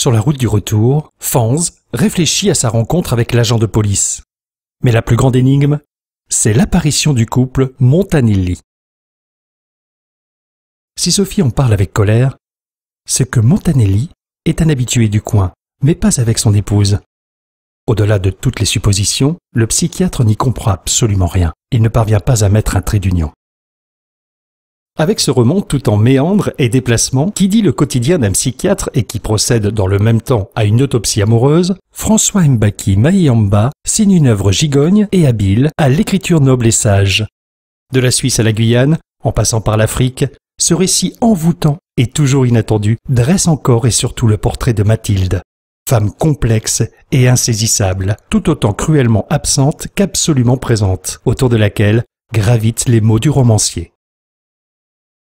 Sur la route du retour, Fanz réfléchit à sa rencontre avec l'agent de police. Mais la plus grande énigme, c'est l'apparition du couple Montanelli. Si Sophie en parle avec colère, c'est que Montanelli est un habitué du coin, mais pas avec son épouse. Au-delà de toutes les suppositions, le psychiatre n'y comprend absolument rien. Il ne parvient pas à mettre un trait d'union. Avec ce roman tout en méandre et déplacement, qui dit le quotidien d'un psychiatre et qui procède dans le même temps à une autopsie amoureuse, François Mbaki Maïamba signe une œuvre gigogne et habile à l'écriture noble et sage. De la Suisse à la Guyane, en passant par l'Afrique, ce récit envoûtant et toujours inattendu dresse encore et surtout le portrait de Mathilde, femme complexe et insaisissable, tout autant cruellement absente qu'absolument présente, autour de laquelle gravitent les mots du romancier.